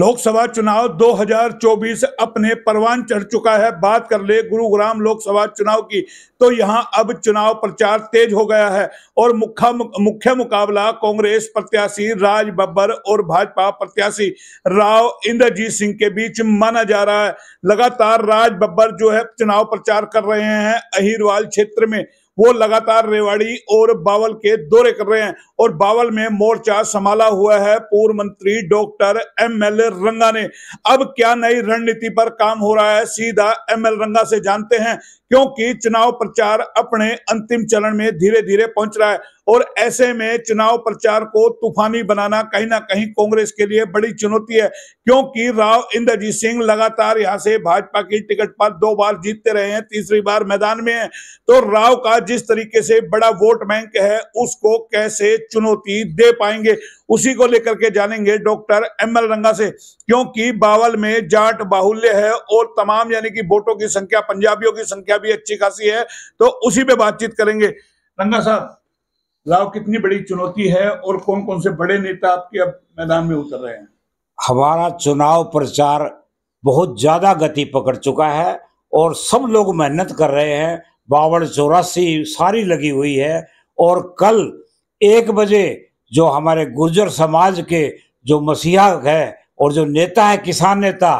लोकसभा चुनाव 2024 अपने परवान चढ़ चुका है बात कर ले गुरुग्राम लोकसभा चुनाव की तो यहां अब चुनाव प्रचार तेज हो गया है और मुख्य मुख्य मुकाबला कांग्रेस प्रत्याशी राज बब्बर और भाजपा प्रत्याशी राव इंद्रजीत सिंह के बीच माना जा रहा है लगातार राज बब्बर जो है चुनाव प्रचार कर रहे हैं अहिरवाल क्षेत्र में वो लगातार रेवाड़ी और बावल के दौरे कर रहे हैं और बावल में मोर्चा संभाला हुआ है पूर्व मंत्री डॉक्टर एम एल रंगा ने अब क्या नई रणनीति पर काम हो रहा है सीधा एम एल रंगा से जानते हैं क्योंकि चुनाव प्रचार अपने अंतिम चरण में धीरे धीरे पहुंच रहा है और ऐसे में चुनाव प्रचार को तूफानी बनाना कहीं ना कहीं कांग्रेस के लिए बड़ी चुनौती है क्योंकि राव इंद्रजीत सिंह लगातार यहां से भाजपा की टिकट पर दो बार जीतते रहे हैं तीसरी बार मैदान में है तो राव का जिस तरीके से बड़ा वोट बैंक है उसको कैसे चुनौती दे पाएंगे उसी को लेकर के जानेंगे डॉक्टर एम एल रंगा से क्योंकि बावल में जाट बाहुल्य है और तमाम यानी कि वोटों की संख्या पंजाबियों की संख्या भी अच्छी खासी है तो उसी पे बातचीत करेंगे रंगा साहब लाओ कितनी बड़ी चुनौती है और कौन कौन से बड़े नेता आपके अब मैदान में उतर रहे हैं हमारा चुनाव प्रचार बहुत ज्यादा गति पकड़ चुका है और सब लोग मेहनत कर रहे हैं बावन चौरासी सारी लगी हुई है और कल एक बजे जो हमारे गुर्जर समाज के जो मसीहा है और जो नेता है किसान नेता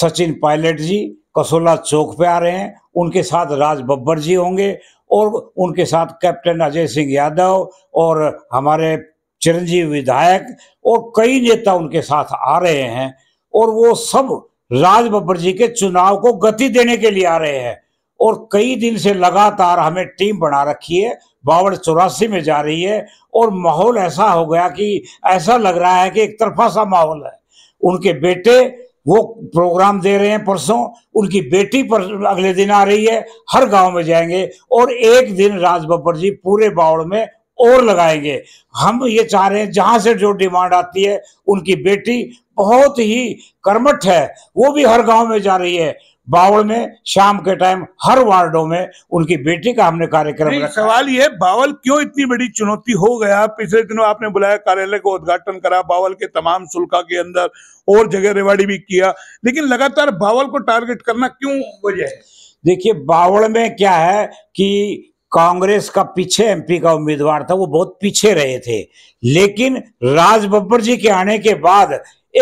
सचिन पायलट जी कसोला चौक पे आ रहे हैं उनके साथ राज बब्बर जी होंगे और उनके साथ कैप्टन अजय सिंह यादव और हमारे चिरंजीव विधायक और कई नेता उनके साथ आ रहे हैं और वो सब राज बब्बर जी के चुनाव को गति देने के लिए आ रहे हैं और कई दिन से लगातार हमें टीम बना रखी है बावन चौरासी में जा रही है और माहौल ऐसा हो गया कि ऐसा लग रहा है कि एक तरफा सा माहौल है उनके बेटे वो प्रोग्राम दे रहे हैं परसों उनकी बेटी पर अगले दिन आ रही है हर गांव में जाएंगे और एक दिन राज बब्बर जी पूरे बावड़ में और लगाएंगे हम ये चाह रहे हैं जहां से जो डिमांड आती है उनकी बेटी बहुत ही कर्मठ है वो भी हर गांव में जा रही है बावल में शाम के टाइम हर वार्डो में उनकी बेटी का हमने कार्यक्रम सवाल ये बावल क्यों इतनी बड़ी चुनौती हो गया पिछले दिनों आपने बुलाया कार्यालय को उद्घाटन करा बावल के तमाम शुल्का के अंदर और जगह रेवाड़ी भी किया लेकिन लगातार बावल को टारगेट करना क्यों वजह है देखिए बावल में क्या है कि कांग्रेस का पीछे एमपी का उम्मीदवार था वो बहुत पीछे रहे थे लेकिन राज बब्बर जी के आने के बाद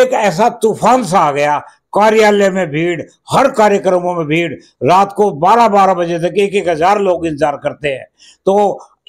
एक ऐसा तूफान सा आ गया कार्यालय में भीड़ हर कार्यक्रमों में भीड़ रात को 12-12 बजे तक एक एक हजार लोग इंतजार करते हैं तो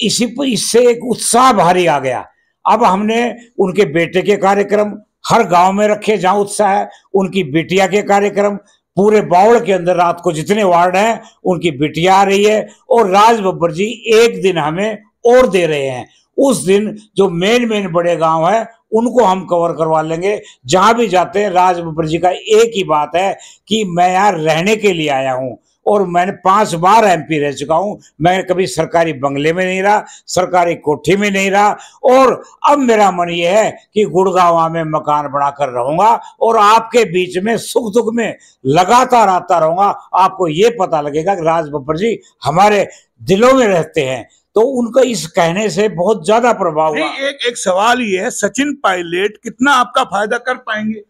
इसी इससे एक उत्साह भारी आ गया अब हमने उनके बेटे के कार्यक्रम हर गांव में रखे जहां उत्साह है उनकी बेटिया के कार्यक्रम पूरे बावड़ के अंदर रात को जितने वार्ड हैं उनकी बेटिया आ रही है और राज बब्बर जी एक दिन हमें और दे रहे हैं उस दिन जो मेन मेन बड़े गांव है उनको हम कवर करवा लेंगे जहां भी जाते हैं राज बब्बर जी का एक ही बात है कि मैं यहाँ रहने के लिए आया हूँ और मैंने पांच बार एमपी रह चुका हूं मैं कभी सरकारी बंगले में नहीं रहा सरकारी कोठी में नहीं रहा और अब मेरा मन यह है कि गुड़गावा में मकान बनाकर रहूंगा और आपके बीच में सुख दुख में लगातार आता रहूंगा आपको ये पता लगेगा कि राज बब्बर जी हमारे दिलों में रहते हैं तो उनका इस कहने से बहुत ज्यादा प्रभाव हुआ एक एक सवाल ये है सचिन पायलट कितना आपका फायदा कर पाएंगे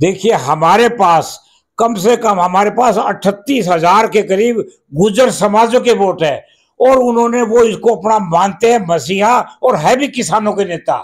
देखिए हमारे पास कम से कम हमारे पास अठतीस हजार के करीब गुजर समाजों के वोट है और उन्होंने वो इसको अपना मानते हैं मसीहा और है भी किसानों के नेता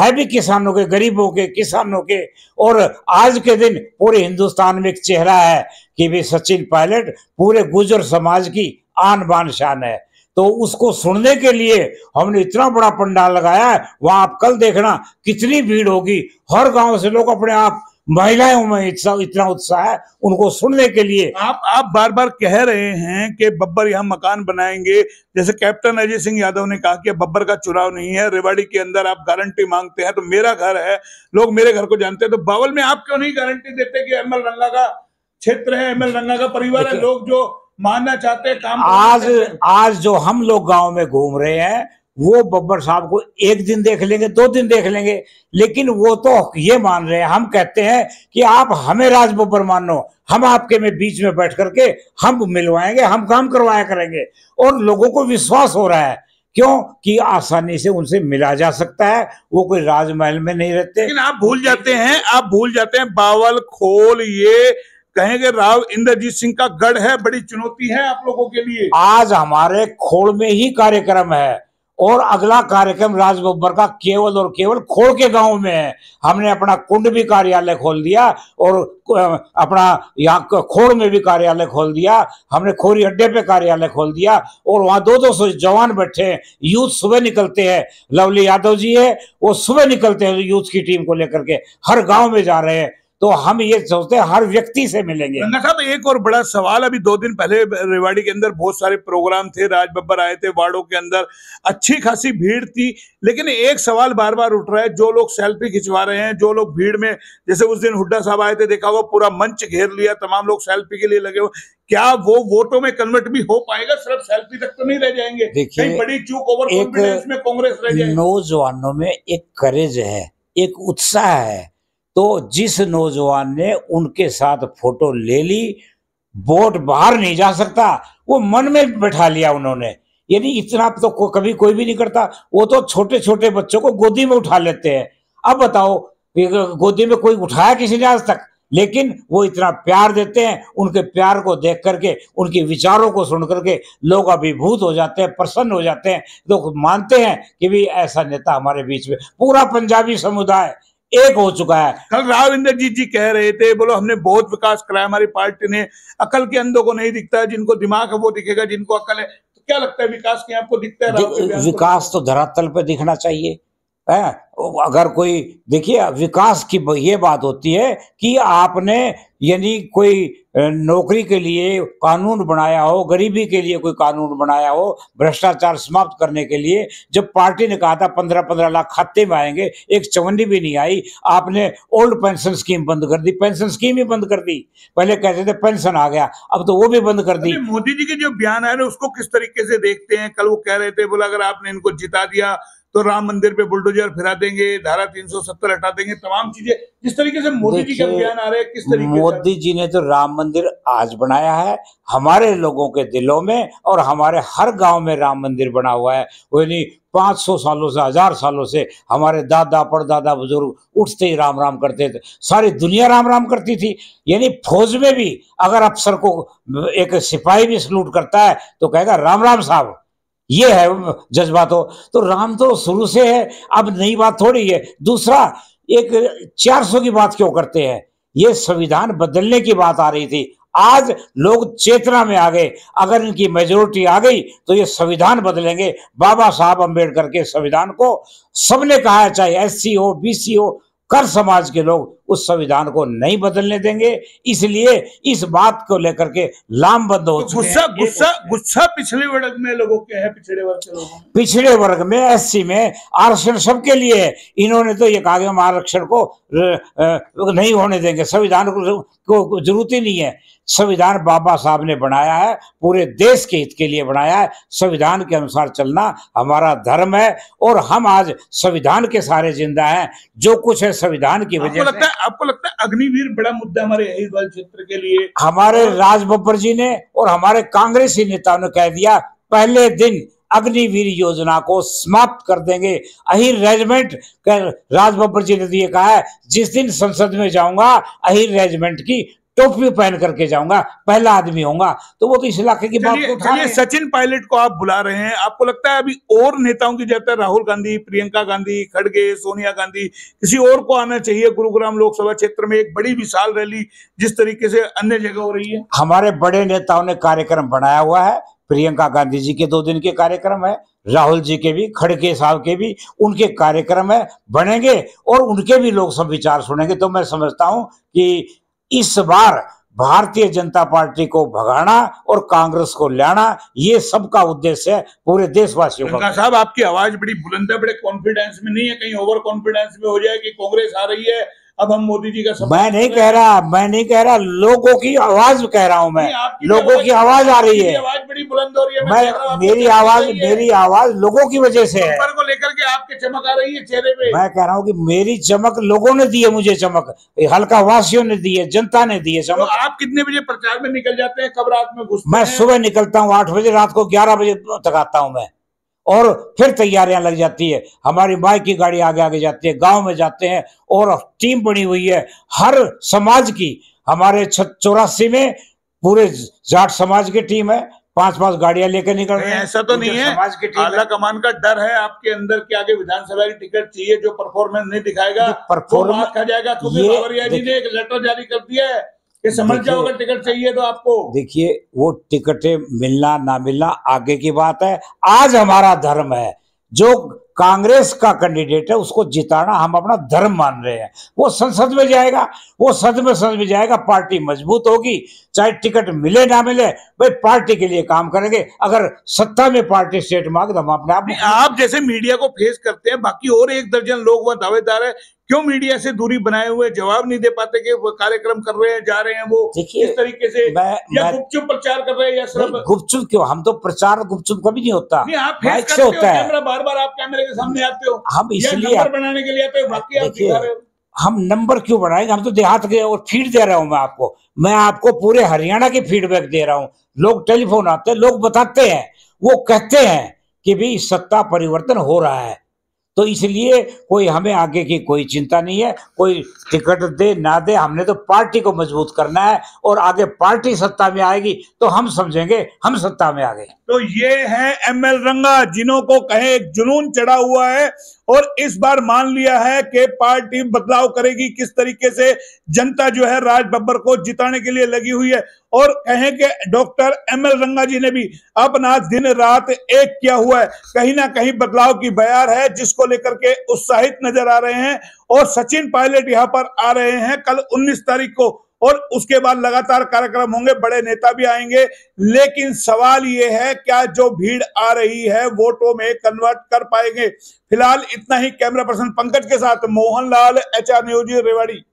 है भी किसानों के गरीबों के किसानों के और आज के दिन पूरे हिंदुस्तान में एक चेहरा है कि भी सचिन पायलट पूरे गुजर समाज की आन बान शान है तो उसको सुनने के लिए हमने इतना बड़ा पंडाल लगाया है वहां आप कल देखना कितनी भीड़ होगी हर गांव से लोग अपने आप महिलाओं में इतना उत्साह है उनको सुनने के लिए आप आप बार बार कह रहे हैं कि बब्बर यहाँ मकान बनाएंगे जैसे कैप्टन अजय सिंह यादव ने कहा कि बब्बर का चुनाव नहीं है रेवाड़ी के अंदर आप गारंटी मांगते हैं तो मेरा घर है लोग मेरे घर को जानते हैं तो बावल में आप क्यों नहीं गारंटी देते कि एम रंगा का क्षेत्र है एम रंगा का परिवार है अच्छा। लोग जो मानना चाहते हैं काम आज आज जो हम लोग गांव में घूम रहे हैं वो बब्बर साहब को एक दिन देख लेंगे दो दिन देख लेंगे लेकिन वो तो ये मान रहे हैं हम कहते हैं कि आप हमें राज बब्बर मानो हम आपके में बीच में बैठ करके हम मिलवाएंगे हम काम करवाया करेंगे और लोगों को विश्वास हो रहा है क्यों कि आसानी से उनसे मिला जा सकता है वो कोई राजमहल में नहीं रहते लेकिन आप भूल जाते हैं आप भूल जाते हैं बावल खोल ये कहेंगे राव इंद्रजीत सिंह का गढ़ है बड़ी चुनौती है आप लोगों के लिए आज हमारे खोड़ में ही कार्यक्रम है और अगला कार्यक्रम राज बब्बर का केवल और केवल खोड़ के गांव में है हमने अपना कुंड भी कार्यालय खोल दिया और अपना यहाँ खोड़ में भी कार्यालय खोल दिया हमने खोरी अड्डे पे कार्यालय खोल दिया और वहाँ दो दो सौ जवान बैठे हैं यूथ सुबह निकलते हैं लवली यादव जी है वो सुबह निकलते हैं यूथ की टीम को लेकर के हर गाँव में जा रहे हैं तो हम ये सोचते हैं हर व्यक्ति से मिलेंगे साहब तो एक और बड़ा सवाल अभी दो दिन पहले रेवाड़ी के अंदर बहुत सारे प्रोग्राम थे राज बब्बर आए थे वार्डो के अंदर अच्छी खासी भीड़ थी लेकिन एक सवाल बार बार उठ रहा है जो लोग सेल्फी खिंचवा रहे हैं जो लोग भीड़ में जैसे उस दिन हुड्डा साहब आए थे देखा वो पूरा मंच घेर लिया तमाम लोग सेल्फी के लिए लगे हुए क्या वो वोटों में कन्वर्ट भी हो पाएगा सिर्फ सेल्फी तक तो नहीं रह जाएंगे देखिए बड़ी चूक ओवर कॉन्फिडेंस में कांग्रेस रह जाएगी नौजवानों में एक करेज है एक उत्साह है तो जिस नौजवान ने उनके साथ फोटो ले ली वोट बाहर नहीं जा सकता वो मन में बैठा लिया उन्होंने यानी इतना तो को, कभी कोई भी नहीं करता वो तो छोटे छोटे बच्चों को गोदी में उठा लेते हैं अब बताओ गोदी में कोई उठाया किसी ने आज तक लेकिन वो इतना प्यार देते हैं उनके प्यार को देख करके उनके विचारों को सुन करके लोग अभिभूत हो जाते हैं प्रसन्न हो जाते हैं लोग मानते हैं कि भी ऐसा नेता हमारे बीच में पूरा पंजाबी समुदाय एक हो चुका है कल राव इंदर जी जी कह रहे थे बोलो हमने बहुत विकास कराया हमारी पार्टी ने अकल के अंधों को नहीं दिखता है जिनको दिमाग है वो दिखेगा जिनको अकल है तो क्या लगता है विकास के आपको दिखता है विकास तो धरातल पर दिखना चाहिए है अगर कोई देखिए विकास की ये बात होती है कि आपने यानी कोई नौकरी के लिए कानून बनाया हो गरीबी के लिए कोई कानून बनाया हो भ्रष्टाचार समाप्त करने के लिए जब पार्टी ने कहा था पंद्रह पंद्रह लाख खाते में आएंगे एक चवंडी भी नहीं आई आपने ओल्ड पेंशन स्कीम बंद कर दी पेंशन स्कीम ही बंद कर दी पहले कहते थे पेंशन आ गया अब तो वो भी बंद कर दी मोदी जी के जो बयान ना उसको किस तरीके से देखते हैं कल वो कह रहे थे बोला अगर आपने इनको जिता दिया तो राम मंदिर पे बुलडोजर फिरा देंगे धारा 370 हटा देंगे तमाम चीजें जिस तरीके से मोदी जी का बयान आ रहे हैं किस तरीके मोदी जी ने तो राम मंदिर आज बनाया है हमारे लोगों के दिलों में और हमारे हर गांव में राम मंदिर बना हुआ है यानी 500 सालों से हजार सालों से हमारे दादा परदादा बुजुर्ग उठते ही राम राम करते थे सारी दुनिया राम राम करती थी यानी फौज में भी अगर अफसर को एक सिपाही भी सलूट करता है तो कहेगा राम राम साहब ये है जज्बा तो तो राम तो शुरू से है अब नई बात थोड़ी है दूसरा एक 400 की बात क्यों करते हैं ये संविधान बदलने की बात आ रही थी आज लोग चेतना में आ गए अगर इनकी मेजोरिटी आ गई तो ये संविधान बदलेंगे बाबा साहब अंबेडकर के संविधान को सबने कहा है चाहे एस हो बी हो कर समाज के लोग उस संविधान को नहीं बदलने देंगे इसलिए इस बात को लेकर के लामबंद हो तो गुस्सा गुस्सा गुस्सा पिछड़े वर्ग में लोगों के है पिछड़े वर्ग के लोगों पिछड़े वर्ग में एस में आरक्षण सबके लिए इन्होंने तो ये कहा कि हम आरक्षण को नहीं होने देंगे संविधान को जरूरत ही नहीं है संविधान बाबा साहब ने बनाया है पूरे देश के हित के लिए बनाया है संविधान के अनुसार चलना हमारा धर्म है और हम आज संविधान के सारे जिंदा हैं जो कुछ है संविधान की वजह से आपको लगता है अग्निवीर बड़ा मुद्दा हमारे हरिद्वार क्षेत्र के लिए हमारे राज बब्बर जी ने और हमारे कांग्रेसी नेताओं ने कह दिया पहले दिन अग्निवीर योजना को समाप्त कर देंगे अहिर रेजिमेंट राज बब्बर जी ने तो कहा है जिस दिन संसद में जाऊंगा अहिर रेजिमेंट की टोपी पहन करके जाऊंगा पहला आदमी होगा तो वो तो इस इलाके की बात को सचिन पायलट को आप बुला रहे हैं आपको लगता है अभी और नेताओं की जरूरत है राहुल गांधी प्रियंका गांधी खड़गे सोनिया गांधी किसी और को आना चाहिए गुरुग्राम लोकसभा क्षेत्र में एक बड़ी विशाल रैली जिस तरीके से अन्य जगह हो रही है हमारे बड़े नेताओं ने कार्यक्रम बनाया हुआ है प्रियंका गांधी जी के दो दिन के कार्यक्रम है राहुल जी के भी खड़गे साहब के भी उनके कार्यक्रम है बनेंगे और उनके भी लोग सब विचार सुनेंगे तो मैं समझता हूं कि इस बार भारतीय जनता पार्टी को भगाना और कांग्रेस को लाना ये सबका उद्देश्य है पूरे देशवासियों का साहब आपकी आवाज बड़ी बुलंद है बड़े कॉन्फिडेंस में नहीं है कहीं ओवर कॉन्फिडेंस में हो जाए कि कांग्रेस आ रही है अब हम मोदी जी का मैं नहीं कह रहा मैं नहीं कह रहा लोगों की आवाज कह रहा हूँ मैं लोगों की आवाज आ रही है आवाज बड़ी बुलंद हो रही है मैं मेरी आवाज मेरी आवाज लोगों की वजह से है को लेकर के आपके चमक आ रही है चेहरे पे मैं कह रहा हूँ कि मेरी चमक लोगों ने दी है मुझे चमक हल्का वासियों ने दी है जनता ने दी है तो चमक आप कितने बजे प्रचार में निकल जाते हैं कब रात में घुस मैं सुबह निकलता हूँ आठ बजे रात को ग्यारह बजे तक आता हूँ मैं और फिर तैयारियां लग जाती है हमारी बाइक की गाड़ी आगे आगे जाती है गांव में जाते हैं और टीम बनी हुई है हर समाज की हमारे चौरासी में पूरे जाट समाज की टीम है पांच पांच गाड़ियां लेकर निकल रहे हैं ऐसा तो नहीं है समाज की आला कमान का डर है आपके अंदर की आगे विधानसभा की टिकट चाहिए जो परफॉर्मेंस नहीं दिखाएगा परफॉर्मेंस जाएगा तो जी ने एक लेटर जारी कर दिया है ये समझ जाओ अगर टिकट चाहिए तो आपको देखिए वो टिकटें मिलना ना मिलना आगे की बात है आज हमारा धर्म है जो कांग्रेस का कैंडिडेट है उसको जिताना हम अपना धर्म मान रहे हैं वो संसद में जाएगा वो सद में सद में जाएगा पार्टी मजबूत होगी चाहे टिकट मिले ना मिले भाई पार्टी के लिए काम करेंगे अगर सत्ता में पार्टी स्टेट मांग तो हम अपने आप आप जैसे मीडिया को फेस करते हैं बाकी और एक दर्जन लोग वह दावेदार है क्यों मीडिया से दूरी बनाए हुए जवाब नहीं दे पाते कि वो कार्यक्रम कर रहे हैं जा रहे हैं वो इस तरीके से गुपचुप प्रचार कर रहे हैं या गुपचुप क्यों हम तो प्रचार गुपचुप कभी नहीं होता नहीं, आप फेस होता है कैमरा बार बार आप कैमरे के सामने आते हो हम इसलिए बनाने के लिए आते हो बाकी आप रहे हम नंबर क्यों बढ़ाएंगे हम तो देहात के और फीड दे रहा हूँ मैं आपको मैं आपको पूरे हरियाणा की फीडबैक दे रहा हूँ लोग टेलीफोन आते हैं लोग बताते हैं वो कहते हैं कि भाई सत्ता परिवर्तन हो रहा है तो इसलिए कोई हमें आगे की कोई चिंता नहीं है कोई टिकट दे ना दे हमने तो पार्टी को मजबूत करना है और आगे पार्टी सत्ता में आएगी तो हम समझेंगे हम सत्ता में आ गए तो ये है एम एल रंगा जिन्हों को कहे एक जुनून चढ़ा हुआ है और इस बार मान लिया है कि पार्टी बदलाव करेगी किस तरीके से जनता जो है राज बब्बर को जिताने के लिए लगी हुई है और कहें कि डॉक्टर एम एल रंगा जी ने भी अपना दिन रात एक किया हुआ है कहीं ना कहीं बदलाव की बयार है जिसको लेकर के उत्साहित नजर आ रहे हैं और सचिन पायलट यहां पर आ रहे हैं कल 19 तारीख को और उसके बाद लगातार कार्यक्रम होंगे बड़े नेता भी आएंगे लेकिन सवाल ये है क्या जो भीड़ आ रही है वोटों में कन्वर्ट कर पाएंगे फिलहाल इतना ही कैमरा पर्सन पंकज के साथ Mohanlal H R news Rewari